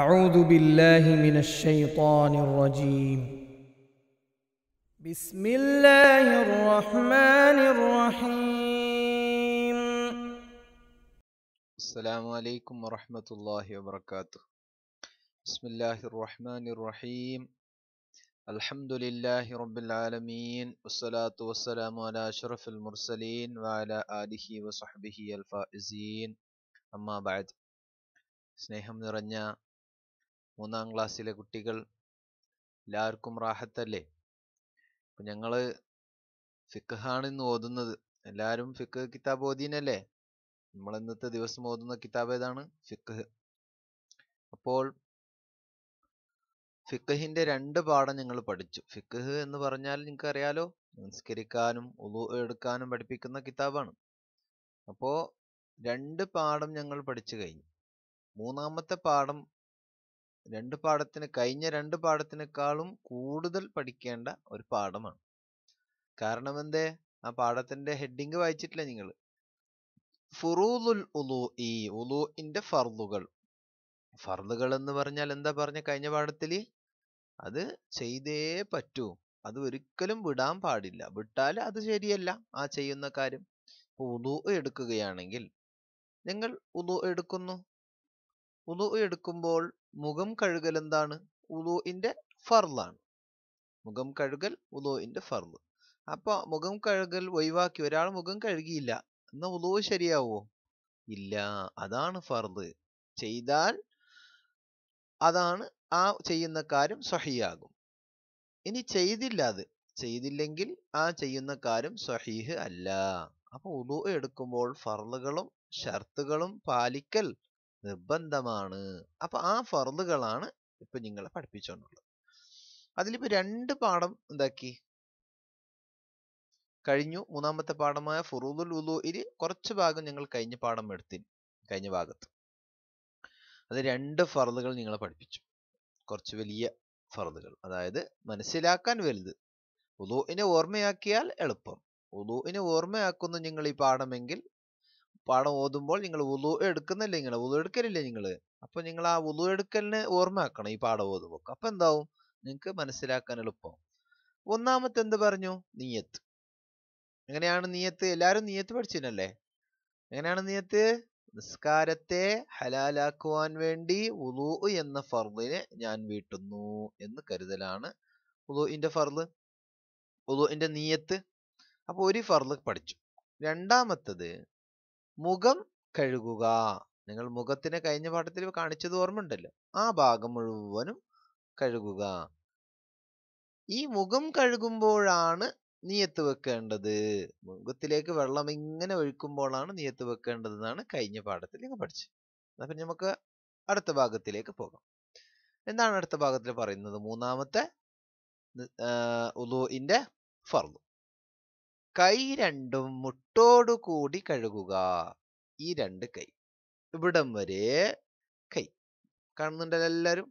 أعوذ بالله من الشيطان الرجيم بسم الله الرحمن الرحيم السلام عليكم ورحمة الله وبركاته بسم الله الرحمن الرحيم الحمد لله رب العالمين والصلاة والسلام على أشرف المرسلين وعلى آله وصحبه الفائزين أما بعد സ്നേഹം നിറഞ്ഞ മൂന്നാം ക്ലാസ്സിലെ കുട്ടികൾ എല്ലാവർക്കും റാഹത്തല്ലേ അപ്പം ഞങ്ങൾ ഫിഖാണ് ഇന്ന് ഓതുന്നത് എല്ലാവരും ഫിഖ് കിതാബ് ഓതീനല്ലേ നമ്മൾ ഇന്നത്തെ ദിവസം ഓതുന്ന കിതാബ് ഏതാണ് ഫിഖ് അപ്പോൾ ഫിഖഹിന്റെ രണ്ട് പാഠം ഞങ്ങൾ പഠിച്ചു ഫിഖ് എന്ന് പറഞ്ഞാൽ നിങ്ങൾക്കറിയാലോ നിസ്കരിക്കാനും ഉളു എടുക്കാനും പഠിപ്പിക്കുന്ന കിതാബാണ് അപ്പോൾ രണ്ട് പാഠം ഞങ്ങൾ പഠിച്ചു കഴിഞ്ഞു മൂന്നാമത്തെ പാഠം രണ്ട് പാഠത്തിന് കഴിഞ്ഞ രണ്ട് പാഠത്തിനേക്കാളും കൂടുതൽ പഠിക്കേണ്ട ഒരു പാഠമാണ് കാരണം എന്തേ ആ പാഠത്തിന്റെ ഹെഡിങ് വായിച്ചിട്ടില്ല നിങ്ങൾ ഫുറൂദുൽ ഉലു ഈ ഇന്റെ ഫർദുകൾ ഫർദുകൾ എന്ന് പറഞ്ഞാൽ എന്താ പറഞ്ഞ കഴിഞ്ഞ പാഠത്തിൽ അത് ചെയ്തേ പറ്റൂ അത് ഒരിക്കലും വിടാൻ പാടില്ല വിട്ടാൽ അത് ശരിയല്ല ആ ചെയ്യുന്ന കാര്യം ഉലു എടുക്കുകയാണെങ്കിൽ നിങ്ങൾ ഉലു എടുക്കുന്നു ഉലു എടുക്കുമ്പോൾ മുഖം കഴുകൽ എന്താണ് ഉലോഇന്റെ ഫർലാണ് മുഖം കഴുകൽ ഉലോഇന്റെ ഫർള് അപ്പൊ മുഖം കഴുകൽ ഒഴിവാക്കി ഒരാൾ മുഖം കഴുകിയില്ല എന്നാ ഉലോ ശരിയാവോ ഇല്ല അതാണ് ഫർള് ചെയ്താൽ അതാണ് ആ ചെയ്യുന്ന കാര്യം സഹിയാകും ഇനി ചെയ്തില്ല അത് ചെയ്തില്ലെങ്കിൽ ആ ചെയ്യുന്ന കാര്യം സഹീഹ് അല്ല അപ്പൊ ഉദു എടുക്കുമ്പോൾ ഫർലുകളും ഷർത്തുകളും പാലിക്കൽ നിർബന്ധമാണ് അപ്പൊ ആ ഫറുകളാണ് ഇപ്പൊ നിങ്ങളെ പഠിപ്പിച്ചുകൊണ്ടുള്ളത് അതിലിപ്പോ രണ്ട് പാഠം എന്താക്കി കഴിഞ്ഞു മൂന്നാമത്തെ പാഠമായ ഫുറൂദുൽ ഉലൂയിൽ കുറച്ച് ഭാഗം ഞങ്ങൾ കഴിഞ്ഞ പാഠം എടുത്തി കഴിഞ്ഞ ഭാഗത്ത് അത് രണ്ട് ഫറുകൾ നിങ്ങളെ പഠിപ്പിച്ചു കുറച്ച് വലിയ ഫറുകൾ അതായത് മനസ്സിലാക്കാൻ വലുത് ഉലുവിനെ ഓർമ്മയാക്കിയാൽ എളുപ്പം ഉലുവിനെ ഓർമ്മയാക്കുന്നു നിങ്ങൾ ഈ പാഠമെങ്കിൽ പാഠം ഓതുമ്പോൾ നിങ്ങൾ വുളു എടുക്കുന്നില്ല നിങ്ങൾ വുളു എടുക്കലില്ലേ നിങ്ങൾ അപ്പോൾ നിങ്ങൾ ആ ഉളു എടുക്കലിന് ഓർമ്മയാക്കണം ഈ പാഠം ഓതുമ്പോൾ അപ്പോൾ എന്താവും നിങ്ങൾക്ക് മനസ്സിലാക്കാൻ എളുപ്പം ഒന്നാമത്തെ എന്ത് പറഞ്ഞു നീയത്ത് എങ്ങനെയാണ് നീയത്ത് എല്ലാവരും നീയത്ത് പഠിച്ചിരുന്നല്ലേ എങ്ങനെയാണ് നീയത്ത് നിസ്കാരത്തെ ഹലാലാക്കുവാൻ വേണ്ടി ഉളു എന്ന ഫർദിനെ ഞാൻ വീട്ടുന്നു എന്ന് കരുതലാണ് ഉളുഇന്റെ ഫർദ് ഉളുഇന്റെ നീയത്ത് അപ്പോൾ ഒരു ഫർദ് പഠിച്ചു രണ്ടാമത്തത് മുഖം കഴുകുക നിങ്ങൾ മുഖത്തിനെ കഴിഞ്ഞ പാഠത്തിൽ കാണിച്ചത് ഓർമ്മയുണ്ടല്ലോ ആ ഭാഗം മുഴുവനും കഴുകുക ഈ മുഖം കഴുകുമ്പോഴാണ് നീയത്ത് വെക്കേണ്ടത് മുഖത്തിലേക്ക് വെള്ളം ഇങ്ങനെ ഒഴിക്കുമ്പോഴാണ് നീയത്ത് വെക്കേണ്ടതെന്നാണ് കഴിഞ്ഞ പാഠത്തിൽ നിങ്ങൾ പഠിച്ചത് പിന്നെ നമുക്ക് അടുത്ത ഭാഗത്തിലേക്ക് പോകാം എന്താണ് അടുത്ത ഭാഗത്തിൽ പറയുന്നത് മൂന്നാമത്തെ ഉദുവിൻ്റെ ഫർദ് കൈ രണ്ടും മുട്ടോടുകൂടി കഴുകുക ഈ രണ്ട് കൈ ഇവിടം വരെ കൈ കാണുന്നുണ്ടല്ലോ എല്ലാവരും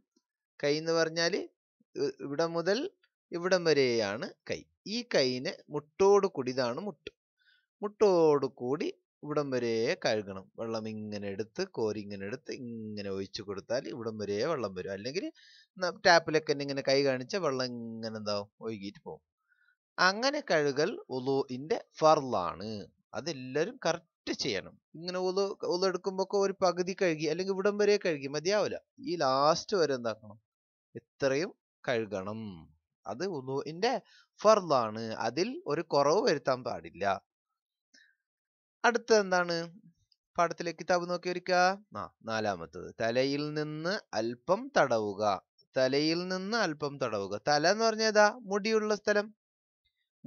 കൈ എന്ന് പറഞ്ഞാൽ ഇവിടെ മുതൽ ഇവിടം വരെയാണ് കൈ ഈ കൈയിനെ മുട്ടോട് കൂടി ഇതാണ് മുട്ട് മുട്ടോട് കൂടി ഇവിടം വരെ കഴുകണം വെള്ളം ഇങ്ങനെ എടുത്ത് കോരി ഇങ്ങനെ എടുത്ത് ഇങ്ങനെ ഒഴിച്ചു കൊടുത്താൽ ഇവിടം വരെ വെള്ളം വരും അല്ലെങ്കിൽ ടാപ്പിലൊക്കെ ഇങ്ങനെ കൈ കാണിച്ചാൽ വെള്ളം ഇങ്ങനെ എന്താവും ഒഴുകിയിട്ട് പോകും അങ്ങനെ കഴുകൽ ഉലുവിന്റെ ഫർലാണ് അതെല്ലാവരും കറക്റ്റ് ചെയ്യണം ഇങ്ങനെ ഉലു ഉലു എടുക്കുമ്പോ ഒരു പകുതി കഴുകി അല്ലെങ്കിൽ ഇവിടം വരെ കഴുകി മതിയാവില്ല ഈ ലാസ്റ്റ് വരെ എന്താക്കണം ഇത്രയും കഴുകണം അത് ഉലുവിന്റെ ഫർലാണ് അതിൽ ഒരു കുറവ് വരുത്താൻ പാടില്ല അടുത്ത എന്താണ് പാഠത്തിലേക്ക് കിതാബ് നോക്കി ഒരുക്കുക ആ നാലാമത്തത് തലയിൽ നിന്ന് അല്പം തടവുക തലയിൽ നിന്ന് അല്പം തടവുക തല എന്ന് പറഞ്ഞാൽ ഏതാ മുടിയുള്ള സ്ഥലം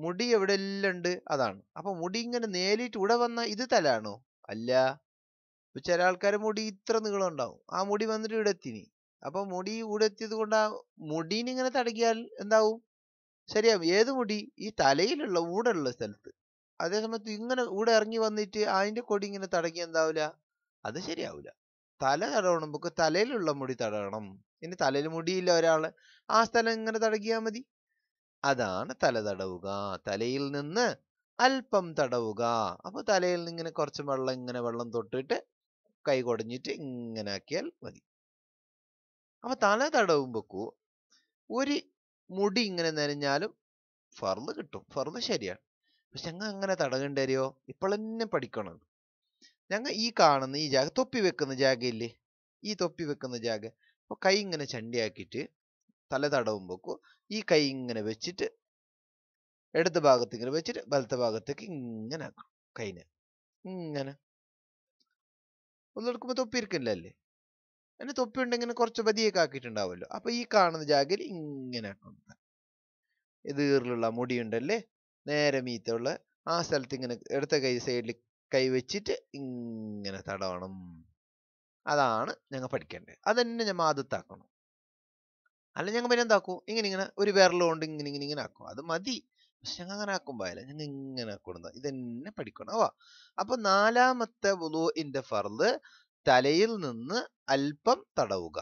മുടി എവിടെ ഉണ്ട് അതാണ് അപ്പൊ മുടി ഇങ്ങനെ നേരിട്ട് ഇവിടെ വന്ന ഇത് തലാണോ അല്ല ചില ആൾക്കാരെ മുടി ഇത്ര നീളം ഉണ്ടാവും ആ മുടി വന്നിട്ട് ഇവിടെ എത്തിനി അപ്പൊ മുടി ഇവിടെ എത്തിയത് കൊണ്ട് ആ മുടീനെ ഇങ്ങനെ തടകിയാൽ എന്താവും ശരിയാവും ഏത് മുടി ഈ തലയിലുള്ള ഊടുള്ള സ്ഥലത്ത് അതേസമയത്ത് ഇങ്ങനെ ഊടെ ഇറങ്ങി വന്നിട്ട് അതിന്റെ കൊടി ഇങ്ങനെ തടകി എന്താവില്ല അത് ശരിയാവില്ല തല നമുക്ക് തലയിലുള്ള മുടി തടയണം ഇനി തലയിൽ മുടിയില്ല ഒരാള് ആ സ്ഥലം ഇങ്ങനെ തടകിയാൽ മതി അതാണ് തല തടവുക തലയിൽ നിന്ന് അല്പം തടവുക അപ്പോൾ തലയിൽ നിന്ന് ഇങ്ങനെ കുറച്ച് വെള്ളം ഇങ്ങനെ വെള്ളം തൊട്ടിട്ട് കൈ കൊടഞ്ഞിട്ട് ഇങ്ങനെ ആക്കിയാൽ മതി അപ്പോൾ തല തടവുമ്പോക്കു ഒരു മുടി ഇങ്ങനെ നനഞ്ഞാലും ഫർള് കിട്ടും ഫർള് ശരിയാണ് പക്ഷെ ഞങ്ങൾ അങ്ങനെ തടകണ്ടരിയോ ഇപ്പോൾ തന്നെ പഠിക്കണം ഞങ്ങൾ ഈ കാണുന്ന ഈ ജാഗ തൊപ്പി വെക്കുന്ന ജാഗ ഇല്ലേ ഈ തൊപ്പി വെക്കുന്ന ജാഗ അപ്പോൾ കൈ ഇങ്ങനെ ചണ്ടിയാക്കിയിട്ട് തല തടവും വെക്കും ഈ കൈ ഇങ്ങനെ വെച്ചിട്ട് ഇടത് ഭാഗത്ത് ഇങ്ങനെ വെച്ചിട്ട് വലത്തെ ഭാഗത്തേക്ക് ഇങ്ങനെ ആക്കണം കൈനെ ഇങ്ങനെ ഒന്നെടുക്കുമ്പോൾ തൊപ്പി അല്ലേ അതിന് തൊപ്പി ഉണ്ടെങ്കിൽ കുറച്ച് പതിയൊക്കെ ആക്കിയിട്ടുണ്ടാവുമല്ലോ അപ്പൊ ഈ കാണുന്ന ജാഗിൽ ഇങ്ങനെ ആക്കണം മുടി മുടിയുണ്ടല്ലേ നേരെ മീത്തുള്ള ആ സ്ഥലത്ത് ഇങ്ങനെ എടുത്ത കൈ സൈഡിൽ കൈ വെച്ചിട്ട് ഇങ്ങനെ തടവണം അതാണ് ഞങ്ങൾ പഠിക്കേണ്ടത് അതന്നെ ഞാൻ ഞമ്മ അല്ല ഞങ്ങൾ പിന്നെ എന്താക്കും ഇങ്ങനെ ഇങ്ങനെ ഒരു വിരലുകൊണ്ട് ഇങ്ങനെ ഇങ്ങനെ ഇങ്ങനെ ആക്കും അത് മതി പക്ഷെ ഞങ്ങൾ അങ്ങനെ ആക്കുമ്പോഴല്ല ഞങ്ങൾ ഇങ്ങനെ ആക്കണം തന്നെ പഠിക്കണം ആവാ അപ്പൊ നാലാമത്തെ ഇന്റെ ഫർദ് തലയിൽ നിന്ന് അല്പം തടവുക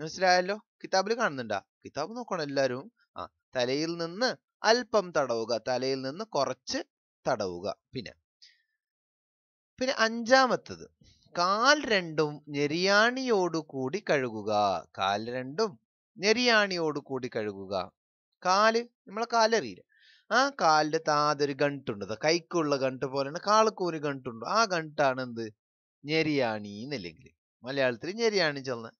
മനസ്സിലായല്ലോ കിതാബിൽ കാണുന്നുണ്ടാ കിതാബ് നോക്കണം എല്ലാവരും ആ തലയിൽ നിന്ന് അല്പം തടവുക തലയിൽ നിന്ന് കുറച്ച് തടവുക പിന്നെ പിന്നെ അഞ്ചാമത്തത് കാൽ രണ്ടും ഞെരിയാണിയോടുകൂടി കഴുകുക കാൽ രണ്ടും നെരിയാണിയോട് കൂടി കഴുകുക കാല് നമ്മളെ കാലറിയില്ല ആ കാലിൻ്റെ താതൊരു ഗണ്ടുണ്ട് കൈക്കുള്ള ഗണ്ട് പോലെയാണ് കാളക്കും ഒരു ഗണ്ടുണ്ട് ആ ഗണ്ടാണ് എന്ത് ഞെരിയാണി എന്നല്ലെങ്കിൽ മലയാളത്തിൽ ഞെരിയാണി ചെന്ന്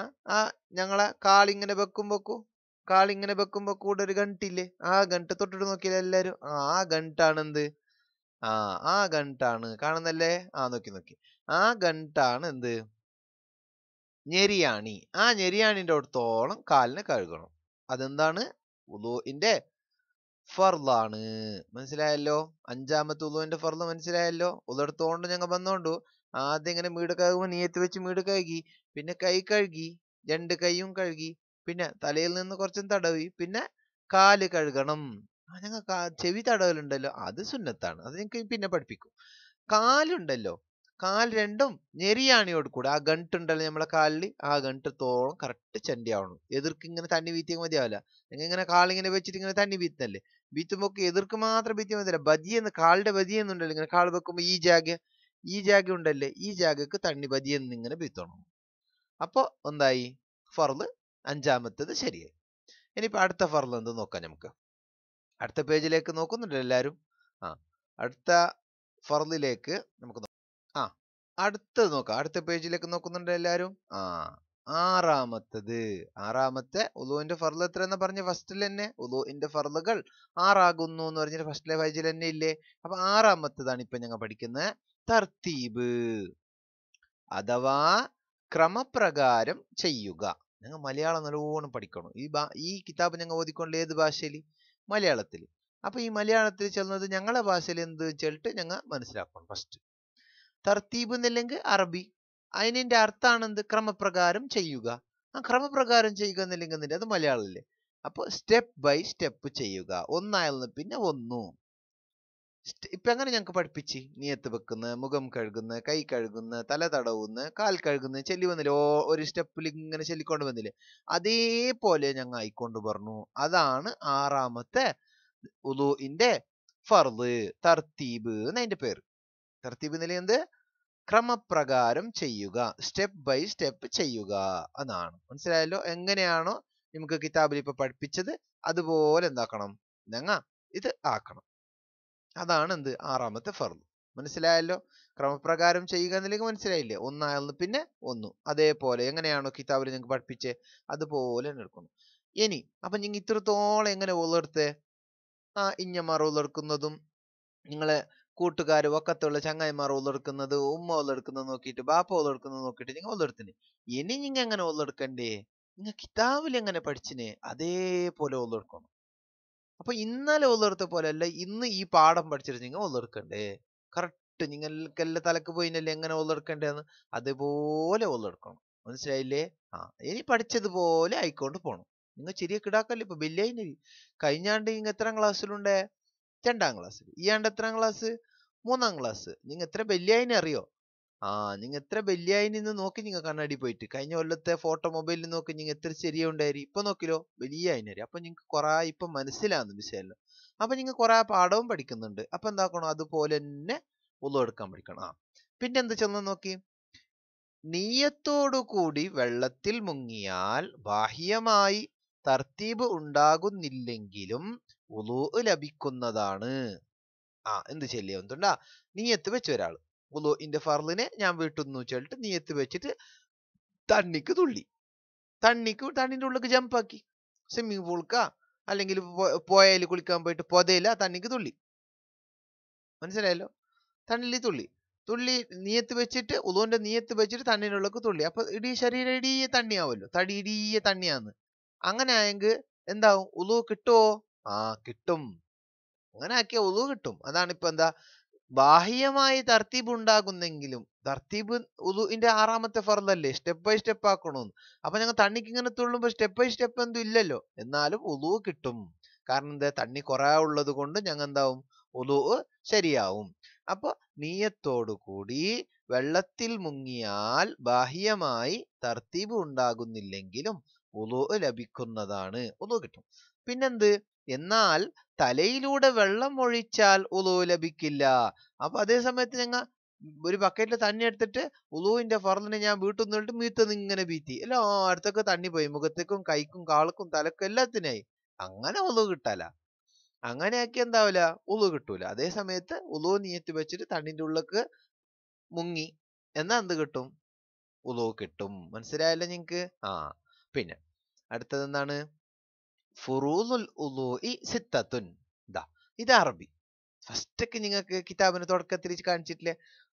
ആ ആ ഞങ്ങളെ കാളിങ്ങനെ വെക്കും വെക്കൂ കാളിങ്ങനെ വെക്കുമ്പോ കൂടെ ഒരു ഗണ്ടില്ലേ ആ ഗണ്ട് തൊട്ടിട്ട് നോക്കിയില്ല എല്ലാരും ആ ആ ഗണ്ടാണ് എന്ത് ആ ആ ഗണ്ടാണ് കാണുന്നല്ലേ ആ നോക്കി നോക്കി ആ ഗണ്ടാണ് എന്ത് ഞെരിയാണി ആ ഞെരിയാണിൻ്റെ അടുത്തോളം കാലിനെ കഴുകണം അതെന്താണ് ഉദുവിൻ്റെ ഫർദാണ് മനസ്സിലായല്ലോ അഞ്ചാമത്തെ ഉദുവിൻ്റെ ഫർദ് മനസ്സിലായല്ലോ ഉദടുത്തോണ്ട് ഞങ്ങൾ വന്നോണ്ടു ആദ്യം ഇങ്ങനെ മീട് കഴുകുമ്പോൾ നീയത്ത് വെച്ച് മീട് കഴുകി പിന്നെ കൈ കഴുകി രണ്ട് കൈയും കഴുകി പിന്നെ തലയിൽ നിന്ന് കുറച്ചും തടവി പിന്നെ കാല് കഴുകണം ഞങ്ങൾ ചെവി തടവലുണ്ടല്ലോ അത് സുന്നത്താണ് അത് ഞങ്ങൾക്ക് പിന്നെ പഠിപ്പിക്കും കാലുണ്ടല്ലോ കാൽ രണ്ടും ഞെരിയാണിയോട് കൂടെ ആ ഗണ്ട് ഉണ്ടല്ലോ നമ്മളെ കാലിൽ ആ ഗണ്ടത്തോളം കറക്റ്റ് ചെണ്ടി ആവണം എതിർക്ക് ഇങ്ങനെ തന്നി വീത്തിയ മതിയാവില്ല നിങ്ങൾ ഇങ്ങനെ കാളിങ്ങനെ വെച്ചിട്ട് ഇങ്ങനെ തന്നി വീത്തല്ലേ വീത്തുമ്പോൾ എതിർക്ക് മാത്രം വീത്തിയ മതിയല്ല ബജിയെന്ന് കാലിൻ്റെ ബജിയെന്നുണ്ടല്ലോ ഇങ്ങനെ കാൾ വെക്കുമ്പോൾ ഈ ജാഗ ഈ ജാഗ ഉണ്ടല്ലേ ഈ ജാഗക്ക് തണ്ണി ബജിയെന്ന് ഇങ്ങനെ വീത്തണം അപ്പോൾ എന്തായി ഫർള് അഞ്ചാമത്തത് ശരിയായി ഇനിയിപ്പോൾ അടുത്ത ഫർള് എന്ത് നോക്കാം നമുക്ക് അടുത്ത പേജിലേക്ക് നോക്കുന്നുണ്ടല്ലോ എല്ലാവരും ആ അടുത്ത ഫർലിലേക്ക് നമുക്ക് അടുത്തത് നോക്കാം അടുത്ത പേജിലേക്ക് നോക്കുന്നുണ്ട് എല്ലാവരും ആ ആറാമത്തത് ആറാമത്തെ ഉലുവിന്റെ ഫർള് എത്ര എന്ന് പറഞ്ഞ ഫസ്റ്റിൽ തന്നെ ഉലുവിന്റെ ഫർളുകൾ ആറാകുന്നു എന്ന് പറഞ്ഞ ഫസ്റ്റിലെ പേജിൽ തന്നെ ഇല്ലേ അപ്പൊ ആറാമത്തതാണ് ഇപ്പൊ ഞങ്ങൾ പഠിക്കുന്നത് തർത്തീബ് അഥവാ ക്രമപ്രകാരം ചെയ്യുക ഞങ്ങൾ മലയാളം നല്ലോണം പഠിക്കണം ഈ ഈ കിതാബ് ഞങ്ങൾ ഓതിക്കൊണ്ട് ഏത് ഭാഷയിൽ മലയാളത്തിൽ അപ്പൊ ഈ മലയാളത്തിൽ ചെല്ലുന്നത് ഞങ്ങളെ ഭാഷയിൽ എന്ത് വെച്ചിട്ട് ഞങ്ങൾ മനസ്സിലാക്കണം ഫസ്റ്റ് തർത്തീബ് എന്നില്ലെങ്കിൽ അറബി അതിനെ അർത്ഥമാണ് എന്ത് ക്രമപ്രകാരം ചെയ്യുക ആ ക്രമപ്രകാരം ചെയ്യുക എന്നില്ലെങ്കിൽ എന്നിട്ട് അത് മലയാളമല്ലേ അപ്പോൾ സ്റ്റെപ്പ് ബൈ സ്റ്റെപ്പ് ചെയ്യുക ഒന്നായാലും പിന്നെ ഒന്നു ഇപ്പൊ എങ്ങനെ ഞങ്ങൾക്ക് പഠിപ്പിച്ച് നീയത്ത് വെക്കുന്ന മുഖം കഴുകുന്ന കൈ കഴുകുന്ന തല തടവുന്ന കാൽ കഴുകുന്ന ചെല്ലി വന്നില്ലേ ഓ ഒരു സ്റ്റെപ്പിൽ ഇങ്ങനെ ചെല്ലിക്കൊണ്ട് വന്നില്ലേ അതേപോലെ ഞങ്ങൾ ആയിക്കൊണ്ട് പറഞ്ഞു അതാണ് ആറാമത്തെ ഉദുഇന്റെ ഫർദ് തർത്തീബ് എന്നതിന്റെ പേര് തർത്തീബ് നില എന്ത് ക്രമപ്രകാരം ചെയ്യുക സ്റ്റെപ്പ് ബൈ സ്റ്റെപ്പ് ചെയ്യുക എന്നാണ് മനസ്സിലായല്ലോ എങ്ങനെയാണോ നമുക്ക് കിതാബിൽ ഇപ്പൊ പഠിപ്പിച്ചത് അതുപോലെ എന്താക്കണം ഞങ്ങ ഇത് ആക്കണം അതാണ് എന്ത് ആറാമത്തെ ഫർദ് മനസ്സിലായല്ലോ ക്രമപ്രകാരം ചെയ്യുക എന്നില്ലെങ്കിൽ മനസ്സിലായില്ലേ ഒന്നായിരുന്നു പിന്നെ ഒന്നു അതേപോലെ എങ്ങനെയാണോ കിതാബിൽ നിങ്ങൾക്ക് പഠിപ്പിച്ചേ അതുപോലെ എടുക്കണം ഇനി അപ്പൊ നിങ്ങൾ ഇത്രത്തോളം എങ്ങനെ ഉള്ളെടുത്തേ ആ ഇഞ്ഞമാർ ഉള്ളെടുക്കുന്നതും നിങ്ങളെ കൂട്ടുകാർ ഒക്കത്തുള്ള ചങ്ങായിമാർ ഒല്ലെടുക്കുന്നത് ഉമ്മ ഒല്ലെടുക്കുന്നത് നോക്കിയിട്ട് ബാപ്പ ഒല്ലെടുക്കുന്നത് നോക്കിയിട്ട് നിങ്ങൾ ഒല്ലെടുത്തിന് ഇനി നിങ്ങൾ എങ്ങനെ ഒല്ലെടുക്കണ്ടേ നിങ്ങൾ കിതാബിൽ എങ്ങനെ പഠിച്ചിനെ അതേപോലെ ഒല്ലെടുക്കണം അപ്പൊ ഇന്നലെ പോലെ അല്ല ഇന്ന് ഈ പാഠം പഠിച്ചിട്ട് നിങ്ങൾ ഒല്ലെടുക്കണ്ടേ കറക്റ്റ് നിങ്ങൾക്കെല്ലാം തലക്ക് പോയിനല്ലേ എങ്ങനെ ഒല്ലെടുക്കണ്ടേന്ന് അതുപോലെ ഒല്ലെടുക്കണം മനസ്സിലായില്ലേ ആ ഇനി പഠിച്ചതുപോലെ ആയിക്കൊണ്ട് പോണം നിങ്ങൾ ചെറിയ കിടാക്കല്ലേ ഇപ്പൊ ബില്ലൈനവി കഴിഞ്ഞാണ്ട് നിങ്ങൾ എത്രാം ക്ലാസ്സിലുണ്ടേ രണ്ടാം ക്ലാസ് ഈ ആണ്ട് എത്രാം ക്ലാസ് മൂന്നാം ക്ലാസ് നിങ്ങൾ എത്ര ബല്യായിനെ അറിയോ ആ നിങ്ങൾ എത്ര ബല്യായിനെന്ന് നോക്കി നിങ്ങൾ കണ്ണാടി പോയിട്ട് കഴിഞ്ഞ കൊല്ലത്തെ ഫോട്ടോ മൊബൈലിൽ നോക്കി നിങ്ങൾ എത്ര ചെറിയ ഉണ്ടായിരി ഇപ്പൊ നോക്കിലോ വലിയ അതിനറി അപ്പൊ നിങ്ങൾക്ക് കുറെ ഇപ്പൊ മനസ്സിലാവുന്നു വിഷയമല്ല അപ്പൊ നിങ്ങൾ കുറെ പാഠവും പഠിക്കുന്നുണ്ട് അപ്പൊ എന്താക്കണം അതുപോലെ തന്നെ ഉള്ളെടുക്കാൻ പഠിക്കണം ആ പിന്നെ എന്താ ചെന്ന് നോക്കി നീയത്തോടുകൂടി വെള്ളത്തിൽ മുങ്ങിയാൽ ബാഹ്യമായി തർത്തീബ് ഉണ്ടാകുന്നില്ലെങ്കിലും ഉലൂ ലഭിക്കുന്നതാണ് ആ എന്ത് ചെല്ലിയ എന്തുണ്ടാ നീയത്ത് വെച്ച ഒരാള് ഉള്ളു ഇന്റെ ഫർലിനെ ഞാൻ വീട്ടുന്നു ചൊല്ലിട്ട് നീയത്ത് വെച്ചിട്ട് തണ്ണിക്ക് തുള്ളി തണ്ണിക്ക് തണ്ണിന്റെ ജമ്പ് ജമ്പാക്കി സ്വിമ്മിംഗ് പൂൾക്കാ അല്ലെങ്കിൽ പോയയിൽ കുളിക്കാൻ പോയിട്ട് പൊതയില്ല തണ്ണിക്ക് തുള്ളി മനസ്സിലായല്ലോ തണ്ണിൽ തുള്ളി തുള്ളി നീയത്ത് വെച്ചിട്ട് ഉളുവിന്റെ നീയത്ത് വെച്ചിട്ട് ഉള്ളിൽ തുള്ളി അപ്പൊ ഇടി ശരീരം ഇടീയ തണ്ണിയാവല്ലോ തടി ഇടീയ തണ്ണിയാന്ന് അങ്ങനെ ആയെങ്കിൽ എന്താവും ഉളു കിട്ടുവോ ആ കിട്ടും അങ്ങനെ ആക്കിയാൽ ഒതു കിട്ടും അതാണ് ഇപ്പൊ എന്താ ബാഹ്യമായി തർത്തീബ് ഉണ്ടാകുന്നെങ്കിലും തർത്തീബ് ഉദുവിന്റെ ആറാമത്തെ ഫർദല്ലേ സ്റ്റെപ്പ് ബൈ സ്റ്റെപ്പ് ആക്കണമെന്ന് അപ്പൊ ഞങ്ങൾ തണ്ണിക്ക് ഇങ്ങനെ തുള്ളുമ്പോൾ സ്റ്റെപ്പ് ബൈ സ്റ്റെപ്പ് എന്തും ഇല്ലല്ലോ എന്നാലും ഉദു കിട്ടും കാരണം എന്താ തണ്ണി കുറേ ഉള്ളത് കൊണ്ട് ഞങ്ങൾ എന്താവും ഉദു ശരിയാവും അപ്പൊ നീയത്തോടു കൂടി വെള്ളത്തിൽ മുങ്ങിയാൽ ബാഹ്യമായി തർത്തീബ് ഉണ്ടാകുന്നില്ലെങ്കിലും ഉദു ലഭിക്കുന്നതാണ് ഉദു കിട്ടും പിന്നെന്ത് എന്നാൽ തലയിലൂടെ വെള്ളം ഒഴിച്ചാൽ ഉളു ലഭിക്കില്ല അപ്പൊ അതേ സമയത്ത് ഞങ്ങൾ ഒരു ബക്കറ്റിൽ തണ്ണി എടുത്തിട്ട് ഉളുവിന്റെ ഫറലിനെ ഞാൻ വീട്ടിൽ നിന്നിട്ട് മീത്തന്ന് ഇങ്ങനെ ബീറ്റി എല്ലായിടത്തൊക്കെ തണ്ണി പോയി മുഖത്തേക്കും കൈക്കും കാളുക്കും തലക്കും എല്ലാത്തിനായി അങ്ങനെ ഉളു കിട്ടല അങ്ങനെയാക്കി എന്താവില്ല ഉളു കിട്ടൂല അതേ സമയത്ത് ഉളു നീയത്ത് വെച്ചിട്ട് തണ്ണിന്റെ ഉള്ളിലേക്ക് മുങ്ങി എന്നാ എന്ത് കിട്ടും ഉളു കിട്ടും മനസ്സിലായല്ലോ നിങ്ങക്ക് ആ പിന്നെ അടുത്തത് എന്താണ് ഫുറൂദുൽ ഉലൂഇ സിത്തത്തുൻ ദാ ഇത് അറബി ഫസ്റ്റൊക്കെ നിങ്ങൾക്ക് കിതാബിന് തുടക്കത്തിൽ കാണിച്ചിട്ടില്ലേ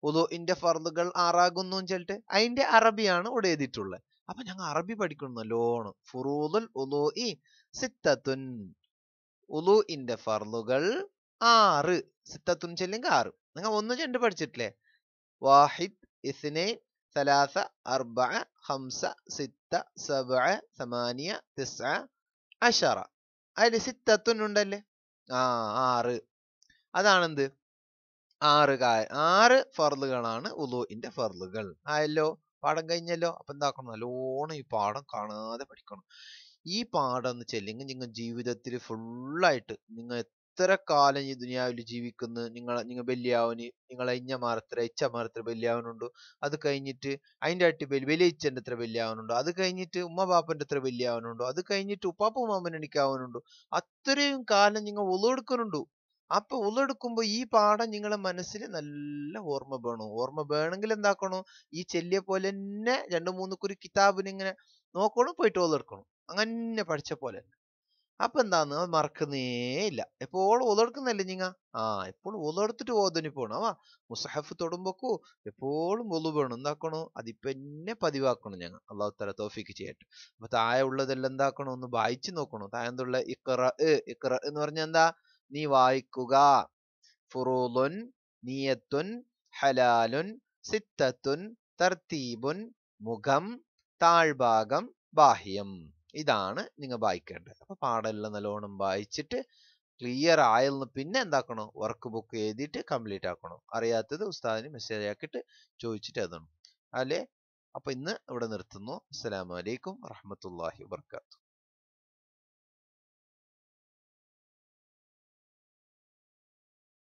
ഉദുഇന്റെ ഫർദുകൾ ആറാകുന്നു ചൊല്ലിട്ട് അതിന്റെ അറബിയാണ് ഇവിടെ എഴുതിയിട്ടുള്ളത് അപ്പൊ ഞങ്ങൾ അറബി പഠിക്കണം ലോണ് ഫുറൂദുൽ ഉദുഇ സിത്തത്തുൻ ഉദുഇന്റെ ഫർദുകൾ ആറ് സിത്തത്തുൻ ചെല്ലെങ്കിൽ ആറ് നിങ്ങൾ ഒന്ന് രണ്ട് പഠിച്ചിട്ടില്ലേ വാഹിദ് ഇസ്നൈൻ സലാസ അർബ ഹംസ സിത്ത സബ സമാനിയ تسعة അഷറ അതിൽ സിത്തത്തുന്നുണ്ടല്ലേ ആ ആറ് അതാണെന്ത് ആറ് കായ ആറ് ഫർലുകളാണ് ഉലുവിന്റെ ഫർലുകൾ ആയല്ലോ പാഠം കഴിഞ്ഞല്ലോ അപ്പൊ എന്താക്കണം നല്ലോണം ഈ പാഠം കാണാതെ പഠിക്കണം ഈ പാഠം എന്ന് വെച്ചെല്ലെങ്കിൽ നിങ്ങൾ ജീവിതത്തിൽ ഫുള്ളായിട്ട് നിങ്ങൾ എത്ര കാലം ഈ ദുനിയാവിൽ ജീവിക്കുന്ന നിങ്ങൾ നിങ്ങൾ ബല്യാവിന് നിങ്ങളെ ഇഞ്ഞമാറത്ര ഇച്ചമാറത്ര ബല്യാവനുണ്ട് അത് കഴിഞ്ഞിട്ട് അതിൻ്റെ അട്ടി ബലി വലിയ ഇച്ചൻ്റെ എത്ര ബല്യാവനുണ്ട് അത് കഴിഞ്ഞിട്ട് ഉമ്മ ബാപ്പൻ്റെ എത്ര ബല്യാവനുണ്ട് അത് കഴിഞ്ഞിട്ട് ഉപ്പാപ്പ മാമൻ എനിക്കാവനുണ്ട് അത്രയും കാലം നിങ്ങൾ ഉള്ളെടുക്കുന്നുണ്ട് അപ്പൊ ഉള്ളെടുക്കുമ്പോൾ ഈ പാഠം നിങ്ങളെ മനസ്സിൽ നല്ല ഓർമ്മ വേണം ഓർമ്മ വേണമെങ്കിൽ എന്താക്കണോ ഈ ചെല്ലിയെ പോലെ തന്നെ രണ്ട് മൂന്ന് കുറി കിതാബിന് ഇങ്ങനെ നോക്കണം പോയിട്ട് ഉള്ളെടുക്കണം അങ്ങനെ പഠിച്ച പോലെ തന്നെ അപ്പൊ എന്താന്ന് അത് മറക്കുന്നേ ഇല്ല എപ്പോഴും ഒതെടുക്കുന്നല്ലേ നിങ്ങ ആ എപ്പോഴും ഒതെടുത്തിട്ട് ഓതനി പോകണം ആ മുസഹഫ് തൊടുമ്പോക്കൂ എപ്പോഴും ഒതു വേണം എന്താക്കണോ അതിപ്പന്നെ പതിവാക്കണം ഞങ്ങൾ അള്ളാഹു തല തോഫിക്ക് ചെയ്യട്ടെ അപ്പൊ താഴെ ഉള്ളതെല്ലാം എന്താക്കണം ഒന്ന് വായിച്ചു നോക്കണോ താഴെന്തുള്ള ഇക്കറ ഇക്കറ എന്ന് പറഞ്ഞാൽ എന്താ നീ വായിക്കുക ഫുറൂലുൻ നീയത്തുൻ ഹലാലുൻ സിത്തത്തുൻ തർത്തീബുൻ മുഖം താഴ്ഭാഗം ബാഹ്യം ഇതാണ് നിങ്ങൾ വായിക്കേണ്ടത് അപ്പോൾ പാടെല്ലാം നല്ലോണം വായിച്ചിട്ട് ക്ലിയർ ആയെന്ന് പിന്നെ എന്താക്കണം വർക്ക് ബുക്ക് എഴുതിയിട്ട് കംപ്ലീറ്റ് ആക്കണം അറിയാത്തത് ഉസ്താദിന് മെസ്സേജ് ആക്കിയിട്ട് ചോദിച്ചിട്ട് എഴുതണം അല്ലേ അപ്പോൾ ഇന്ന് ഇവിടെ നിർത്തുന്നു അസ്സാം വലൈക്കും വറഹമത്തല്ലാഹി വർക്കാത്തു